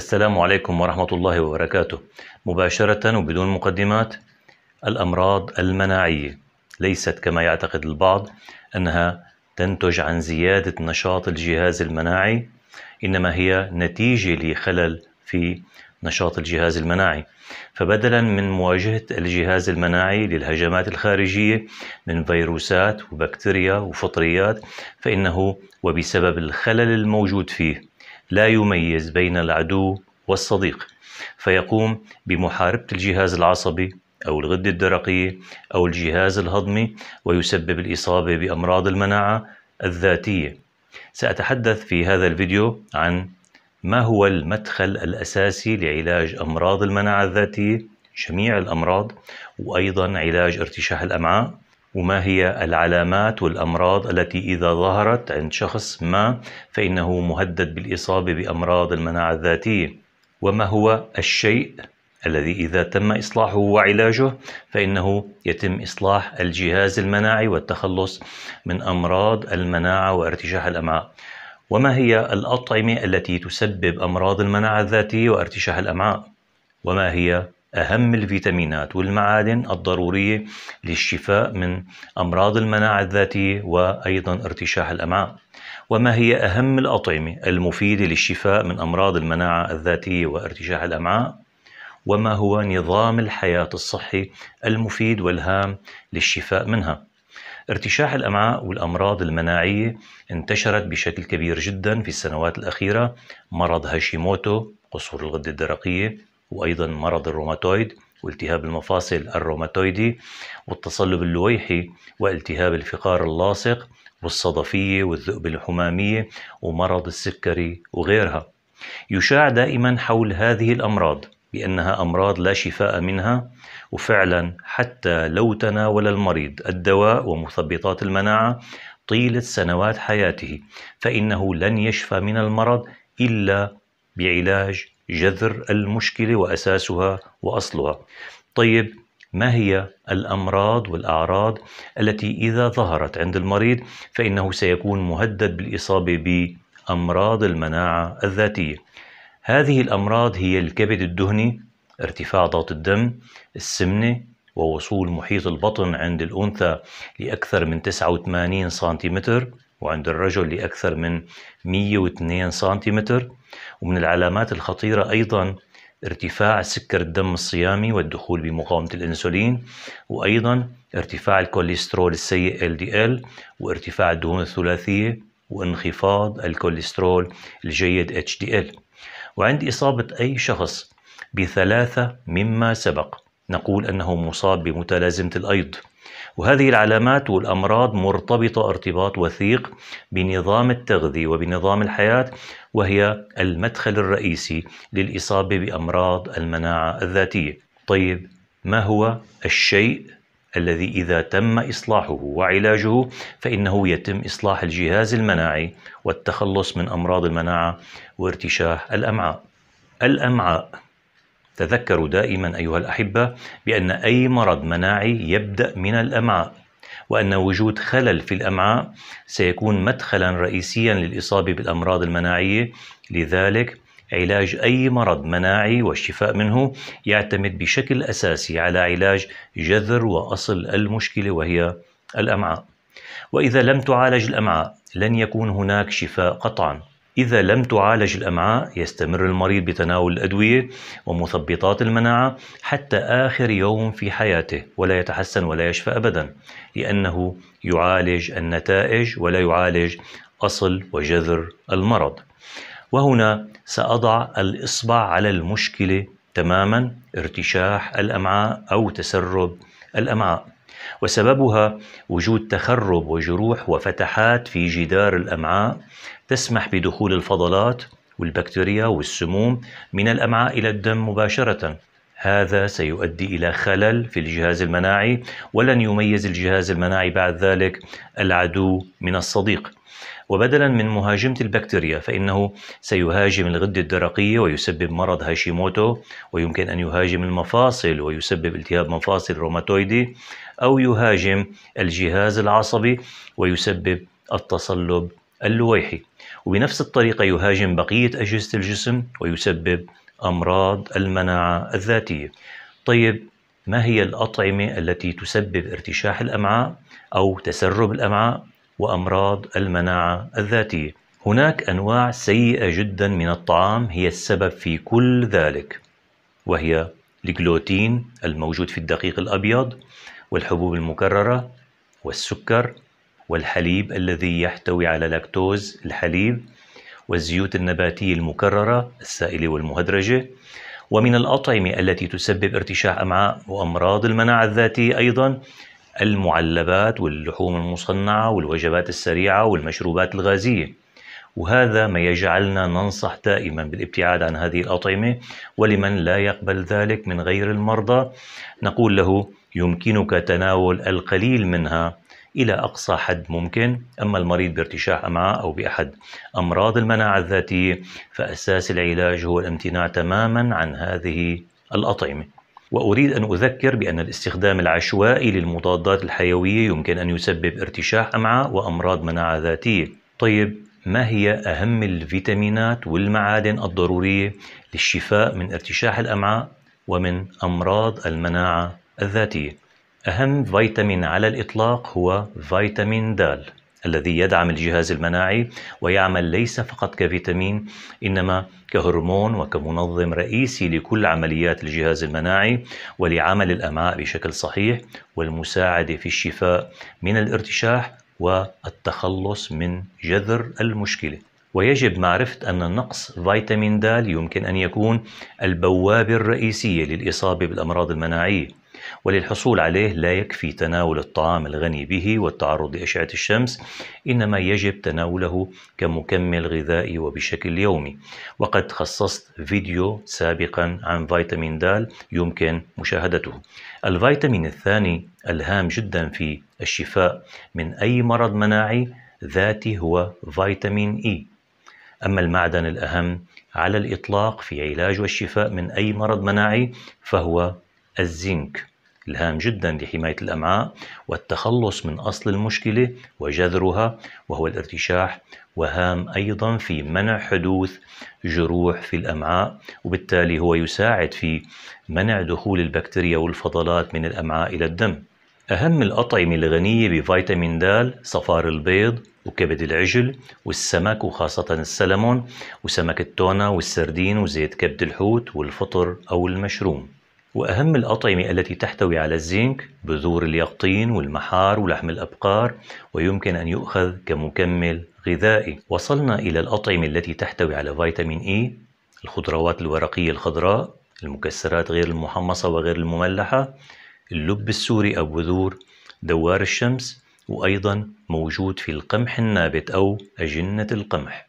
السلام عليكم ورحمة الله وبركاته. مباشرة وبدون مقدمات الأمراض المناعية ليست كما يعتقد البعض أنها تنتج عن زيادة نشاط الجهاز المناعي إنما هي نتيجة لخلل في نشاط الجهاز المناعي فبدلا من مواجهة الجهاز المناعي للهجمات الخارجية من فيروسات وبكتيريا وفطريات فإنه وبسبب الخلل الموجود فيه لا يميز بين العدو والصديق فيقوم بمحاربة الجهاز العصبي أو الغدة الدرقية أو الجهاز الهضمي ويسبب الإصابة بأمراض المناعة الذاتية سأتحدث في هذا الفيديو عن ما هو المدخل الأساسي لعلاج أمراض المناعة الذاتية جميع الأمراض وأيضا علاج ارتشاح الأمعاء وما هي العلامات والأمراض التي إذا ظهرت عند شخص ما فإنه مهدد بالإصابة بأمراض المناعة الذاتية وما هو الشيء الذي إذا تم إصلاحه وعلاجه فإنه يتم إصلاح الجهاز المناعي والتخلص من أمراض المناعة وارتشاح الأمعاء وما هي الأطعمة التي تسبب أمراض المناعة الذاتية وارتشاح الأمعاء وما هي أهم الفيتامينات والمعادن الضرورية للشفاء من أمراض المناعة الذاتية وأيضا ارتشاح الأمعاء وما هي أهم الأطعمة المفيدة للشفاء من أمراض المناعة الذاتية وارتشاح الأمعاء وما هو نظام الحياة الصحي المفيد والهام للشفاء منها ارتشاح الامعاء والامراض المناعيه انتشرت بشكل كبير جدا في السنوات الاخيره مرض هاشيموتو قصور الغده الدرقيه وأيضا مرض الروماتويد والتهاب المفاصل الروماتويدي والتصلب اللويحي والتهاب الفقار اللاصق والصدفية والذئب الحمامية ومرض السكري وغيرها يشاع دائما حول هذه الأمراض بأنها أمراض لا شفاء منها وفعلا حتى لو تناول المريض الدواء ومثبطات المناعة طيلة سنوات حياته فإنه لن يشفى من المرض إلا بعلاج جذر المشكلة وأساسها وأصلها طيب ما هي الأمراض والأعراض التي إذا ظهرت عند المريض فإنه سيكون مهدد بالإصابة بأمراض المناعة الذاتية هذه الأمراض هي الكبد الدهني ارتفاع ضغط الدم السمنة ووصول محيط البطن عند الأنثى لأكثر من 89 سنتيمتر وعند الرجل لأكثر من 102 سنتيمتر ومن العلامات الخطيرة أيضا ارتفاع سكر الدم الصيامي والدخول بمقاومة الأنسولين وأيضا ارتفاع الكوليسترول السيء LDL وارتفاع الدهون الثلاثية وانخفاض الكوليسترول الجيد HDL وعند إصابة أي شخص بثلاثة مما سبق نقول أنه مصاب بمتلازمة الأيض وهذه العلامات والأمراض مرتبطة ارتباط وثيق بنظام التغذية وبنظام الحياة وهي المدخل الرئيسي للإصابة بأمراض المناعة الذاتية طيب ما هو الشيء الذي إذا تم إصلاحه وعلاجه فإنه يتم إصلاح الجهاز المناعي والتخلص من أمراض المناعة وارتشاح الأمعاء الأمعاء تذكروا دائما أيها الأحبة بأن أي مرض مناعي يبدأ من الأمعاء وأن وجود خلل في الأمعاء سيكون مدخلا رئيسيا للإصابة بالأمراض المناعية لذلك علاج أي مرض مناعي والشفاء منه يعتمد بشكل أساسي على علاج جذر وأصل المشكلة وهي الأمعاء وإذا لم تعالج الأمعاء لن يكون هناك شفاء قطعاً إذا لم تعالج الأمعاء يستمر المريض بتناول الأدوية ومثبطات المناعة حتى آخر يوم في حياته ولا يتحسن ولا يشفى أبدا لأنه يعالج النتائج ولا يعالج أصل وجذر المرض وهنا سأضع الإصبع على المشكلة تماما ارتشاح الأمعاء أو تسرب الأمعاء وسببها وجود تخرب وجروح وفتحات في جدار الأمعاء تسمح بدخول الفضلات والبكتيريا والسموم من الأمعاء إلى الدم مباشرة هذا سيؤدي إلى خلل في الجهاز المناعي ولن يميز الجهاز المناعي بعد ذلك العدو من الصديق وبدلا من مهاجمة البكتيريا فإنه سيهاجم الغدة الدرقية ويسبب مرض هاشيموتو ويمكن أن يهاجم المفاصل ويسبب التهاب مفاصل روماتويدي أو يهاجم الجهاز العصبي ويسبب التصلب اللويحي وبنفس الطريقة يهاجم بقية أجهزة الجسم ويسبب أمراض المناعة الذاتية طيب ما هي الأطعمة التي تسبب ارتشاح الأمعاء أو تسرب الأمعاء وأمراض المناعة الذاتية؟ هناك أنواع سيئة جدا من الطعام هي السبب في كل ذلك وهي الجلوتين الموجود في الدقيق الأبيض والحبوب المكررة والسكر والحليب الذي يحتوي على لاكتوز الحليب والزيوت النباتية المكررة السائلة والمهدرجة ومن الأطعمة التي تسبب ارتشاح أمعاء وأمراض المناعة الذاتية أيضا المعلبات واللحوم المصنعة والوجبات السريعة والمشروبات الغازية وهذا ما يجعلنا ننصح دائما بالابتعاد عن هذه الأطعمة ولمن لا يقبل ذلك من غير المرضى نقول له يمكنك تناول القليل منها إلى أقصى حد ممكن أما المريض بارتشاح أمعاء أو بأحد أمراض المناعة الذاتية فأساس العلاج هو الامتناع تماما عن هذه الأطعمة وأريد أن أذكر بأن الاستخدام العشوائي للمضادات الحيوية يمكن أن يسبب ارتشاح أمعاء وأمراض مناعة ذاتية طيب ما هي أهم الفيتامينات والمعادن الضرورية للشفاء من ارتشاح الأمعاء ومن أمراض المناعة الذاتي أهم فيتامين على الإطلاق هو فيتامين د الذي يدعم الجهاز المناعي ويعمل ليس فقط كفيتامين إنما كهرمون وكمنظم رئيسي لكل عمليات الجهاز المناعي ولعمل الأمعاء بشكل صحيح والمساعدة في الشفاء من الارتشاح والتخلص من جذر المشكلة ويجب معرفة أن نقص فيتامين د يمكن أن يكون البوابة الرئيسية للإصابة بالأمراض المناعية وللحصول عليه لا يكفي تناول الطعام الغني به والتعرض لأشعة الشمس إنما يجب تناوله كمكمل غذائي وبشكل يومي وقد خصصت فيديو سابقا عن فيتامين د يمكن مشاهدته الفيتامين الثاني الهام جدا في الشفاء من أي مرض مناعي ذاتي هو فيتامين إي أما المعدن الأهم على الإطلاق في علاج والشفاء من أي مرض مناعي فهو الزنك الهام جدا لحماية الأمعاء والتخلص من أصل المشكلة وجذرها وهو الارتشاح وهام أيضا في منع حدوث جروح في الأمعاء وبالتالي هو يساعد في منع دخول البكتيريا والفضلات من الأمعاء إلى الدم أهم الأطعمة الغنية بفيتامين د صفار البيض وكبد العجل والسمك وخاصة السلمون وسمك التونة والسردين وزيت كبد الحوت والفطر أو المشروم وأهم الأطعمة التي تحتوي على الزنك بذور اليقطين والمحار ولحم الأبقار ويمكن أن يؤخذ كمكمل غذائي وصلنا إلى الأطعمة التي تحتوي على فيتامين اي الخضروات الورقية الخضراء المكسرات غير المحمصة وغير المملحة اللب السوري أو بذور دوار الشمس وأيضا موجود في القمح النابت أو أجنة القمح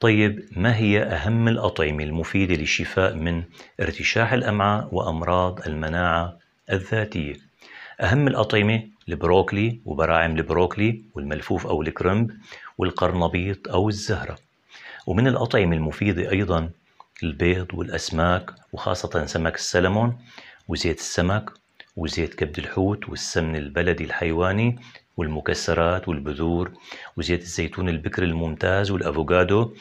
طيب ما هي أهم الأطعمة المفيدة للشفاء من ارتشاح الأمعاء وأمراض المناعة الذاتية؟ أهم الأطعمة البروكلي وبراعم البروكلي والملفوف أو الكرنب والقرنبيط أو الزهرة ومن الأطعمة المفيدة أيضا البيض والأسماك وخاصة سمك السلمون وزيت السمك وزيت كبد الحوت والسمن البلدي الحيواني والمكسرات والبذور وزيت الزيتون البكر الممتاز والأفوكادو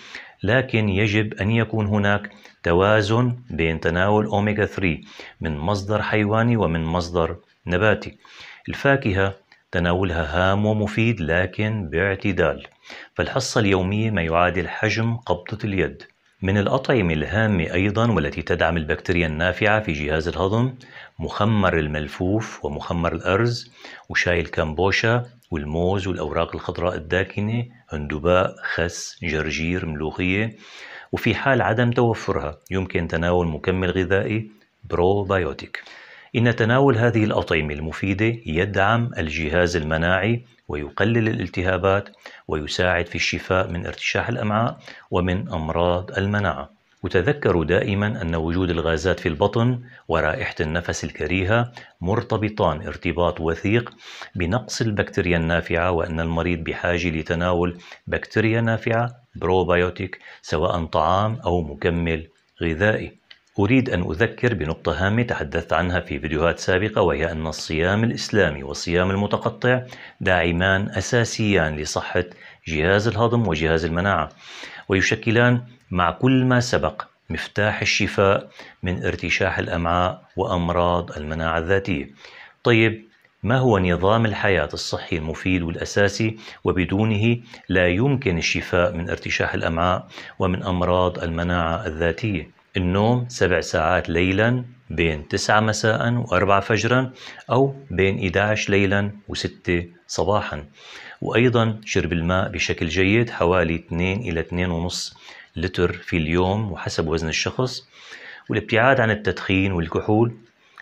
لكن يجب أن يكون هناك توازن بين تناول أوميغا 3 من مصدر حيواني ومن مصدر نباتي الفاكهة تناولها هام ومفيد لكن باعتدال فالحصة اليومية ما يعادل حجم قبضة اليد من الأطعمة الهامة أيضا والتي تدعم البكتيريا النافعة في جهاز الهضم مخمر الملفوف ومخمر الأرز وشاي الكمبوشا والموز والأوراق الخضراء الداكنة هندباء خس جرجير ملوخية وفي حال عدم توفرها يمكن تناول مكمل غذائي بروبايوتيك إن تناول هذه الأطعمة المفيدة يدعم الجهاز المناعي ويقلل الالتهابات ويساعد في الشفاء من ارتشاح الأمعاء ومن أمراض المناعة وتذكروا دائما أن وجود الغازات في البطن ورائحة النفس الكريهة مرتبطان ارتباط وثيق بنقص البكتيريا النافعة وأن المريض بحاجة لتناول بكتيريا نافعة بروبايوتيك سواء طعام أو مكمل غذائي أريد أن أذكر بنقطة هامة تحدثت عنها في فيديوهات سابقة وهي أن الصيام الإسلامي والصيام المتقطع داعمان أساسيان لصحة جهاز الهضم وجهاز المناعة ويشكلان مع كل ما سبق مفتاح الشفاء من ارتشاح الأمعاء وأمراض المناعة الذاتية طيب ما هو نظام الحياة الصحي المفيد والأساسي وبدونه لا يمكن الشفاء من ارتشاح الأمعاء ومن أمراض المناعة الذاتية النوم سبع ساعات ليلا بين 9 مساء و4 فجرا أو بين 11 ليلا و6 صباحا وأيضا شرب الماء بشكل جيد حوالي 2 إلى 2.5 لتر في اليوم وحسب وزن الشخص والابتعاد عن التدخين والكحول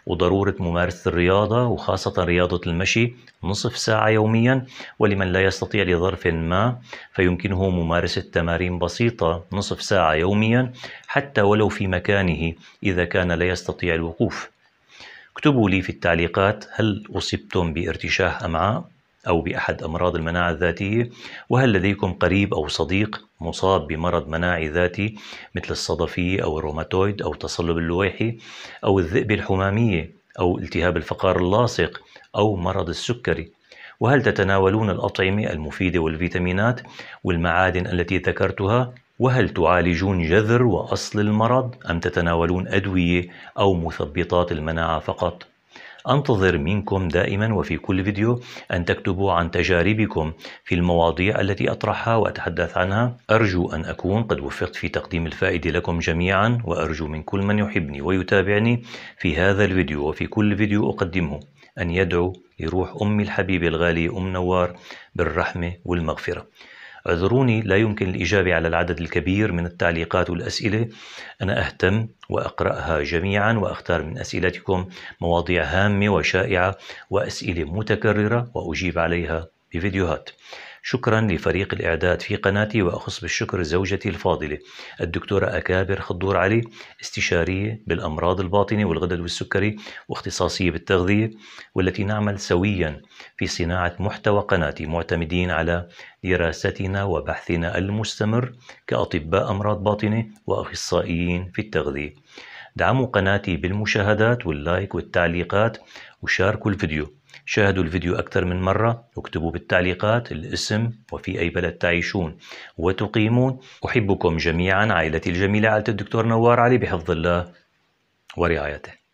وضرورة ممارسة الرياضة وخاصة رياضة المشي نصف ساعة يوميا ولمن لا يستطيع لظرف ما فيمكنه ممارسة تمارين بسيطة نصف ساعة يوميا حتى ولو في مكانه إذا كان لا يستطيع الوقوف اكتبوا لي في التعليقات هل أصبتم بارتشاح أمعاء أو بأحد أمراض المناعة الذاتية وهل لديكم قريب أو صديق مصاب بمرض مناعي ذاتي مثل الصدفية أو الروماتويد أو تصلب اللويحي أو الذئبة الحمامية أو التهاب الفقار اللاصق أو مرض السكري وهل تتناولون الأطعمة المفيدة والفيتامينات والمعادن التي ذكرتها وهل تعالجون جذر وأصل المرض أم تتناولون أدوية أو مثبطات المناعة فقط؟ أنتظر منكم دائما وفي كل فيديو أن تكتبوا عن تجاربكم في المواضيع التي أطرحها وأتحدث عنها أرجو أن أكون قد وفقت في تقديم الفائدة لكم جميعا وأرجو من كل من يحبني ويتابعني في هذا الفيديو وفي كل فيديو أقدمه أن يدعو لروح أمي الحبيبة الغالية أم نوار بالرحمة والمغفرة اعذروني لا يمكن الإجابة على العدد الكبير من التعليقات والأسئلة أنا أهتم وأقرأها جميعا وأختار من أسئلتكم مواضيع هامة وشائعة وأسئلة متكررة وأجيب عليها بفيديوهات شكرا لفريق الإعداد في قناتي وأخص بالشكر زوجتي الفاضلة الدكتورة أكابر خضور علي استشارية بالأمراض الباطنة والغدد والسكري واختصاصية بالتغذية والتي نعمل سويا في صناعة محتوى قناتي معتمدين على دراستنا وبحثنا المستمر كأطباء أمراض باطنة وأخصائيين في التغذية دعموا قناتي بالمشاهدات واللايك والتعليقات وشاركوا الفيديو شاهدوا الفيديو أكثر من مرة اكتبوا بالتعليقات الاسم وفي أي بلد تعيشون وتقيمون أحبكم جميعا عائلتي الجميلة عائلة الدكتور نوار علي بحفظ الله ورعايته